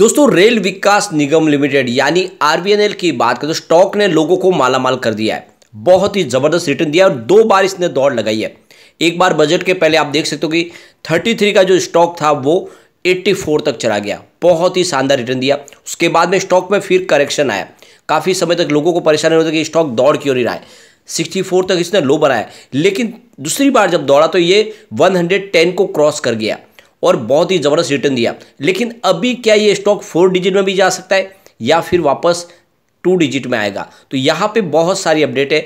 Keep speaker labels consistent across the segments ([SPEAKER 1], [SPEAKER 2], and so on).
[SPEAKER 1] दोस्तों रेल विकास निगम लिमिटेड यानी आरबीएनएल की बात करें तो स्टॉक ने लोगों को मालामाल कर दिया है बहुत ही जबरदस्त रिटर्न दिया और दो बार इसने दौड़ लगाई है एक बार बजट के पहले आप देख सकते हो कि 33 का जो स्टॉक था वो 84 तक चला गया बहुत ही शानदार रिटर्न दिया उसके बाद में स्टॉक में फिर करेक्शन आया काफ़ी समय तक लोगों को परेशानी होती कि स्टॉक दौड़ क्यों नहीं रहा है 64 तक इसने लो बनाया लेकिन दूसरी बार जब दौड़ा तो ये 110 को क्रॉस कर गया और बहुत ही ज़बरदस्त रिटर्न दिया लेकिन अभी क्या ये स्टॉक फोर डिजिट में भी जा सकता है या फिर वापस टू डिजिट में आएगा तो यहाँ पे बहुत सारी अपडेट है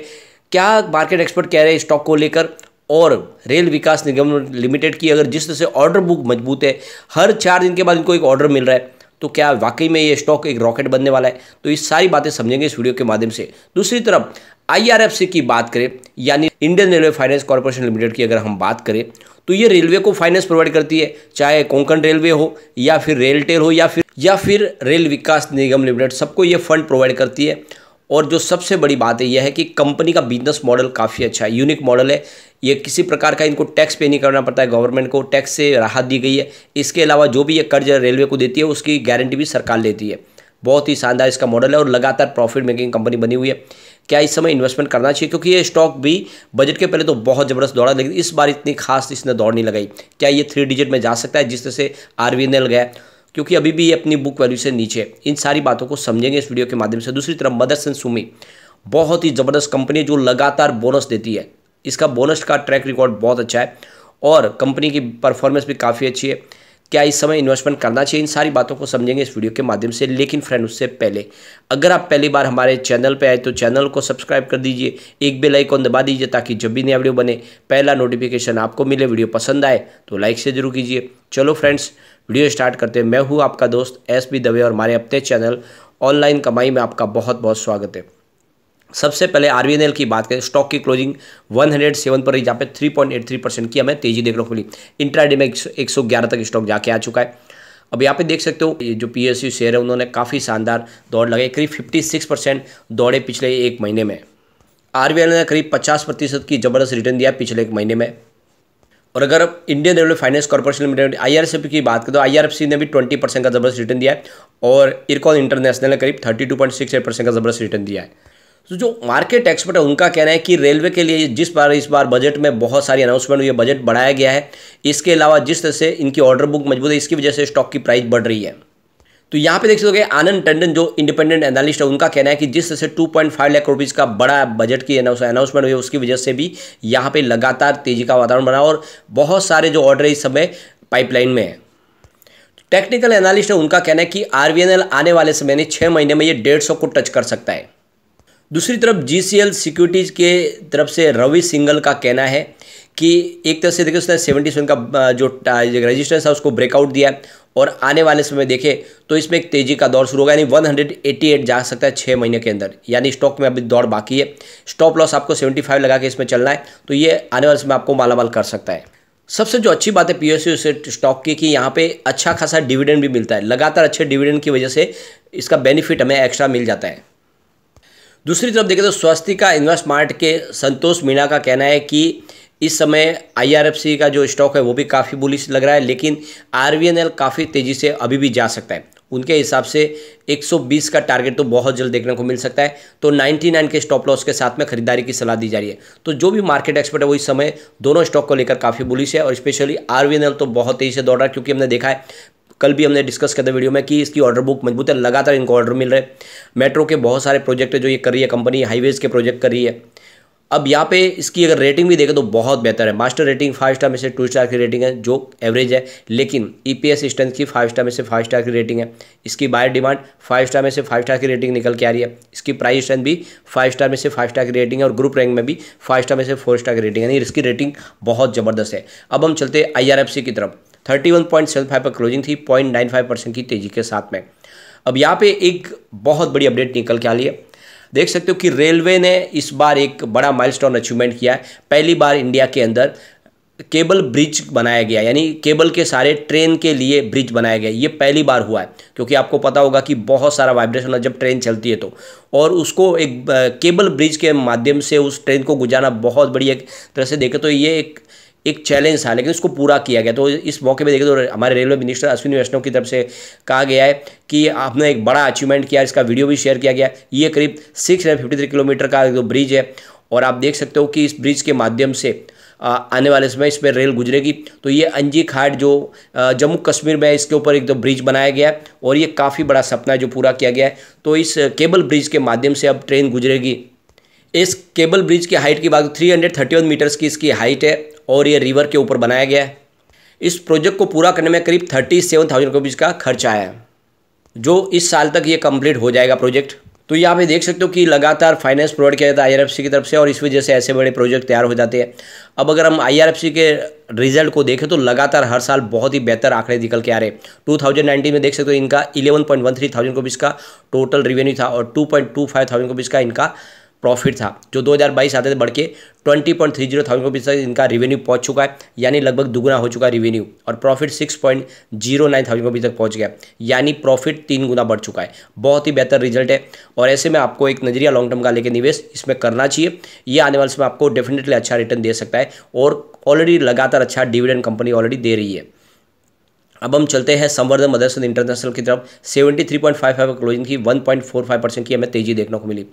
[SPEAKER 1] क्या मार्केट एक्सपर्ट कह रहे हैं स्टॉक को लेकर और रेल विकास निगम लिमिटेड की अगर जिस तरह से ऑर्डर बुक मजबूत है हर चार दिन के बाद इनको एक ऑर्डर मिल रहा है तो क्या वाकई में ये स्टॉक एक रॉकेट बनने वाला है तो ये सारी बातें समझेंगे इस वीडियो के माध्यम से दूसरी तरफ आईआरएफसी की बात करें यानी Indian railway finance corporation limited की अगर हम बात करें तो ये रेलवे को फाइनेंस प्रोवाइड करती है चाहे कोंकण रेलवे हो या फिर रेलटेल हो या फिर या फिर रेल विकास निगम लिमिटेड सबको ये फंड प्रोवाइड करती है और जो सबसे बड़ी बात है यह है कि कंपनी का बिजनेस मॉडल काफ़ी अच्छा है यूनिक मॉडल है ये किसी प्रकार का इनको टैक्स पे नहीं करना पड़ता है गवर्नमेंट को टैक्स से राहत दी गई है इसके अलावा जो भी ये कर्ज रेलवे को देती है उसकी गारंटी भी सरकार लेती है बहुत ही शानदार इसका मॉडल है और लगातार प्रॉफिट मेकिंग कंपनी बनी हुई है क्या इस समय इन्वेस्टमेंट करना चाहिए क्योंकि ये स्टॉक भी बजट के पहले तो बहुत ज़बरदस्त दौड़ा लेकिन इस बार इतनी खास इसने दौड़ नहीं लगाई क्या ये थ्री डिजिट में जा सकता है जिस तरह से आर गया क्योंकि अभी भी ये अपनी बुक वैल्यू से नीचे इन सारी बातों को समझेंगे इस वीडियो के माध्यम से दूसरी तरफ मदरसन सुमी बहुत ही ज़बरदस्त कंपनी जो लगातार बोनस देती है इसका बोनस का ट्रैक रिकॉर्ड बहुत अच्छा है और कंपनी की परफॉर्मेंस भी काफ़ी अच्छी है क्या इस समय इन्वेस्टमेंट करना चाहिए इन सारी बातों को समझेंगे इस वीडियो के माध्यम से लेकिन फ्रेंड उससे पहले अगर आप पहली बार हमारे चैनल पर आए तो चैनल को सब्सक्राइब कर दीजिए एक बेल आइकॉन दबा दीजिए ताकि जब भी नया वीडियो बने पहला नोटिफिकेशन आपको मिले वीडियो पसंद आए तो लाइक से जरूर कीजिए चलो फ्रेंड्स वीडियो स्टार्ट करते हैं मैं हूँ आपका दोस्त एस बी दवे और हमारे अपने चैनल ऑनलाइन कमाई में आपका बहुत बहुत स्वागत है सबसे पहले आर की बात करें स्टॉक की क्लोजिंग 107 पर रही जहाँ पे 3.83 परसेंट की हमें तेजी देखने को मिली इंट्राडे में एक सौ तक स्टॉक जाके आ चुका है अब यहाँ पे देख सकते हो ये जो पी शेयर है उन्होंने काफ़ी शानदार दौड़ लगाई करीब 56 परसेंट दौड़े पिछले एक महीने में आर ने करीब पचास प्रतिशत की ज़बरदस्त रिटर्न दिया पिछले एक महीने में और अगर Indian railway finance corporation limited आई की बात करें तो आई ने भी ट्वेंटी परसेंट का ज़बरदस्त रिटर्न दिया है और इरकॉन इंटरनेशनल ने करीब thirty two point six eight percent का ज़बरदस्त रिटर्न दिया है तो जो मार्केट एक्सपर्ट है उनका कहना है कि रेलवे के लिए जिस बार इस बार बजट में बहुत सारी अनाउंसमेंट हुई है बजट बढ़ाया गया है इसके अलावा जिस तरह से इनकी ऑर्डर बुक मजबूत है इसकी वजह से स्टॉक की प्राइस बढ़ रही है तो यहाँ पे देख सकते हो आनंद टंडन जो इंडिपेंडेंट एनालिस्ट है उनका कहना है कि जिस तरह से 2.5 लाख रुपीज़ का बड़ा बजट की अनाउंसमेंट हुई उसकी वजह से भी यहाँ पे लगातार तेजी का वातावरण बना और बहुत सारे जो ऑर्डर इस समय पाइपलाइन में है टेक्निकल एनालिस्ट है उनका कहना है कि आर आने वाले समय यानी छः महीने में ये डेढ़ को टच कर सकता है दूसरी तरफ जी सिक्योरिटीज़ के तरफ से रवि सिंगल का कहना है कि एक तरह से देखिए उसने सेवेंटी सेवन का जो रजिस्टेंस है उसको ब्रेकआउट दिया और आने वाले समय देखें तो इसमें एक तेज़ी का दौर शुरू होगा यानी 188 जा सकता है छः महीने के अंदर यानी स्टॉक में अभी दौड़ बाकी है स्टॉप लॉस आपको 75 लगा के इसमें चलना है तो ये आने वाले समय आपको मालामाल कर सकता है सबसे जो अच्छी बात है पी एस स्टॉक की कि यहाँ पे अच्छा खासा डिविडेंड भी मिलता है लगातार अच्छे डिविडेंड की वजह से इसका बेनिफिट हमें एक्स्ट्रा मिल जाता है दूसरी तरफ देखें तो स्वास्थ्य इन्वेस्ट मार्ट के संतोष मीणा का कहना है कि इस समय आईआरएफसी का जो स्टॉक है वो भी काफ़ी बुलिश लग रहा है लेकिन आरवीएनएल काफ़ी तेज़ी से अभी भी जा सकता है उनके हिसाब से 120 का टारगेट तो बहुत जल्द देखने को मिल सकता है तो 99 के स्टॉप लॉस के साथ में खरीदारी की सलाह दी जा रही है तो जो भी मार्केट एक्सपर्ट है वो इस समय दोनों स्टॉक को लेकर काफ़ी बुलिश है और स्पेशली आर तो बहुत तेज़ी से दौड़ रहा है क्योंकि हमने देखा है कल भी हमने डिस्कस किया था वीडियो में कि इसकी ऑर्डर बुक मजबूत है लगातार इनको ऑर्डर मिल रहे मेट्रो के बहुत सारे प्रोजेक्ट जो ये कर रही है कंपनी हाईवेज़ के प्रोजेक्ट कर रही है अब यहाँ पे इसकी अगर रेटिंग भी देखें तो बहुत बेहतर है मास्टर रेटिंग फाइव स्टार में से टू स्टार की रेटिंग है जो एवरेज है लेकिन ई पी एस की फाइव स्टार में से फाइव स्टार की रेटिंग है इसकी बायर डिमांड फाइव स्टार में से फाइव स्टार की रेटिंग निकल के आ रही है इसकी प्राइस स्ट्रेंथ भी फाइव स्टार में से फाइव स्टार की रेटिंग है और ग्रुप रैंक में भी फाइव स्टार में से फोर स्टार की रेटिंग है यानी इसकी रेटिंग बहुत ज़बरदस्त है अब हम चलते आई सी की तरफ thirty one point seven five पर क्लोजिंग थी पॉइंट नाइन फाइव परसेंट की तेजी के साथ में अब यहाँ पे एक बहुत बड़ी अपडेट निकल के आ रही है देख सकते हो कि रेलवे ने इस बार एक बड़ा माइलस्टोन अचीवमेंट किया है पहली बार इंडिया के अंदर केबल ब्रिज बनाया गया यानी केबल के सारे ट्रेन के लिए ब्रिज बनाया गया ये पहली बार हुआ है क्योंकि आपको पता होगा कि बहुत सारा वाइब्रेशन जब ट्रेन चलती है तो और उसको एक केबल ब्रिज के माध्यम से उस ट्रेन को गुजारना बहुत बड़ी एक तरह से देखें तो ये एक एक चैलेंज था लेकिन उसको पूरा किया गया तो इस मौके पर देखें तो हमारे रेलवे मिनिस्टर अश्विनी वैष्णव की तरफ से कहा गया है कि आपने एक बड़ा अचीवमेंट किया इसका वीडियो भी शेयर किया गया ये करीब सिक्स किलोमीटर का जो ब्रिज है और आप देख सकते हो कि इस ब्रिज के माध्यम से आने वाले समय इस पर रेल गुजरेगी तो ये अंजी खाट जो जम्मू कश्मीर में इसके ऊपर एक तो ब्रिज बनाया गया है और ये काफ़ी बड़ा सपना है जो पूरा किया गया है तो इस केबल ब्रिज के माध्यम से अब ट्रेन गुजरेगी इस केबल ब्रिज की हाइट की बात three hundred thirty one metres की इसकी हाइट है और ये रिवर के ऊपर बनाया गया है इस प्रोजेक्ट को पूरा करने में करीब थर्टी सेवन थाउजेंड रुपीज़ का खर्च आया है जो इस साल तक ये कंप्लीट हो जाएगा प्रोजेक्ट तो यहाँ पे देख सकते हो कि लगातार फाइनेंस प्रोवाइड किया जाता है आई की तरफ से और इस वजह से ऐसे बड़े प्रोजेक्ट तैयार हो जाते हैं अब अगर हम आई के रिजल्ट को देखें तो लगातार हर साल बहुत ही बेहतर आंकड़े निकल के आ रहे टू थाउजेंड नाइनटीन में देख सकते हो इनका eleven point one three thousand का टोटल रेवेन्यू था और two point two five thousand का इनका प्रॉफिट था जो 2022 आते थे बढ़ के twenty point three zero thousand rupees तक इनका रेवेन्यू पहुंच चुका है यानी लगभग दुगुना हो चुका है रेवेन्यू और profit six point zero nine thousand rupees तक पहुंच गया यानी प्रॉफिट तीन गुना बढ़ चुका है बहुत ही बेहतर रिजल्ट है और ऐसे में आपको एक नजरिया लॉन्ग टर्म का लेकर निवेश इसमें करना चाहिए ये आने वाले समय आपको डेफिनेटली अच्छा रिटर्न दे सकता है और ऑलरेडी लगातार अच्छा डिविडेंड कंपनी ऑलरेडी दे रही है अब हम चलते हैं संवर्धन मदरसन इंटरनेशनल की तरफ seventy three point five five closing की one point four five percent की हमें तेजी देखने को मिली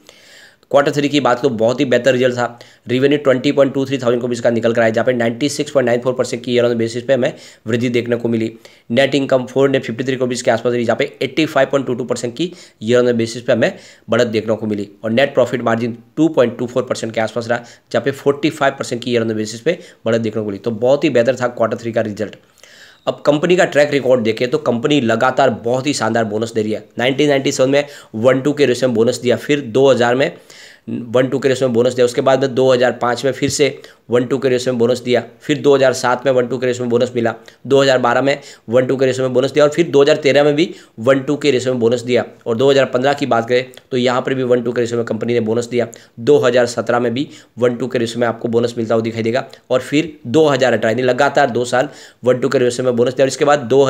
[SPEAKER 1] क्वार्टर थ्री की बात तो बहुत ही बेहतर रिजल्ट था revenue twenty point two three thousand rupees का निकल कर आया जहाँ पे ninety six point nine four percent की ईयर ऑन बेसिस पे हमें वृद्धि देखने को मिली net income four hundred fifty three rupees के आसपास रही जहाँ पे eighty five point two two percent की ईयर ऑन बेसिस पे हमें बढ़त देखने को मिली और net profit margin two point two four percent के आसपास रहा जहाँ पे फोर्टी फाइव परसेंट की ईयर ऑन बेसिस पे बढ़त देखने को मिली तो बहुत ही बेहतर था क्वार्टर थ्री का रिजल्ट अब कंपनी का ट्रैक रिकॉर्ड देखें तो कंपनी लगातार बहुत ही शानदार बोनस दे रही है 1997 में वन टू के रेशम में बोनस दिया फिर 2000 में वन टू के रेस में बोनस दिया उसके बाद में 2005 में फिर से वन टू के रेस में बोनस दिया फिर 2007 में वन टू के रेस में बोनस मिला 2012 में वन टू के रेस में बोनस दिया और फिर 2013 में भी वन टू के रेस में बोनस दिया और 2015 की बात करें तो यहाँ पर भी वन टू के रेस में कंपनी ने बोनस दिया 2017 में भी वन टू के रेस में आपको बोनस मिलता हुआ दिखाई देगा और फिर दो हज़ार लगातार दो साल वन टू के रेस में बोनस दिया और इसके बाद दो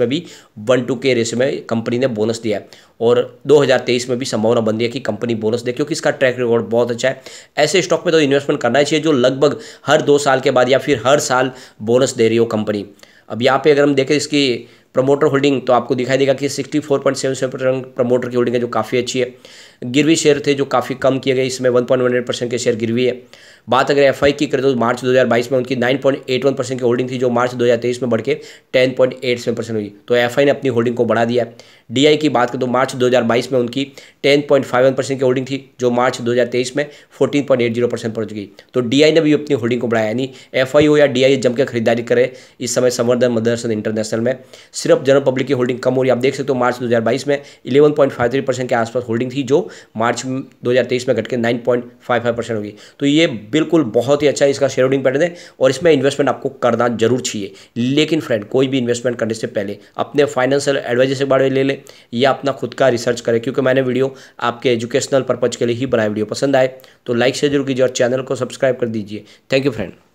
[SPEAKER 1] में भी वन टू के रेस में कंपनी ने बोनस दिया और दो में भी संभावना बन दिया कि कंपनी बोनस दे क्योंकि इसका ट्रैक रिकॉर्ड बहुत अच्छा है ऐसे स्टॉक में तो इन्वेस्टमेंट करना चाहिए जो लगभग हर दो साल के बाद या फिर हर साल बोनस दे रही हो कंपनी अब यहाँ पे अगर हम देखें इसकी प्रमोटर होल्डिंग तो आपको दिखाई देगा कि sixty four point seven seven percent promoter की होल्डिंग है जो काफ़ी अच्छी है गिरवी शेयर थे जो काफ़ी कम किए गए इसमें वन पॉइंट वन परसेंट के शेयर गिरवी है बात अगर एफ की करें तो मार्च 2022 में उनकी 9.81 परसेंट की होल्डिंग थी जो मार्च 2023 में बढ़ के 10.87 परसेंट हुई तो एफ ने अपनी होल्डिंग को बढ़ा दिया डी की बात करें तो मार्च 2022 में उनकी 10.51 परसेंट की होल्डिंग थी जो मार्च 2023 में 14.80 परसेंट पहुंच गई तो डी ने भी अपनी होल्डिंग को बढ़ाया यानी एफ हो या डी आई जमकर खरीदारी करे इस समय संवर्धन मदरसन इंटरनेशनल में सिर्फ जनरल पब्लिक की होल्डिंग कम हो रही आप देख सकते हो मार्च 2022 में 11.53 परसेंट के आसपास होल्डिंग थी जो मार्च 2023 में घट 9.55 परसेंट होगी तो ये बिल्कुल बहुत ही अच्छा इसका शेयर होल्डिंग पैटर्न है और इसमें इन्वेस्टमेंट आपको करना जरूर चाहिए लेकिन फ्रेंड कोई भी इन्वेस्टमेंट करने से पहले अपने फाइनेंशियल एडवाइजर से बारे में ले लें या अपना खुद का रिसर्च करें क्योंकि मैंने वीडियो आपके एजुकेशनल पर्पज़ के लिए ही बनाया वीडियो पसंद आए तो लाइक से जरूर कीजिए और चैनल को सब्सक्राइब कर दीजिए थैंक यू फ्रेंड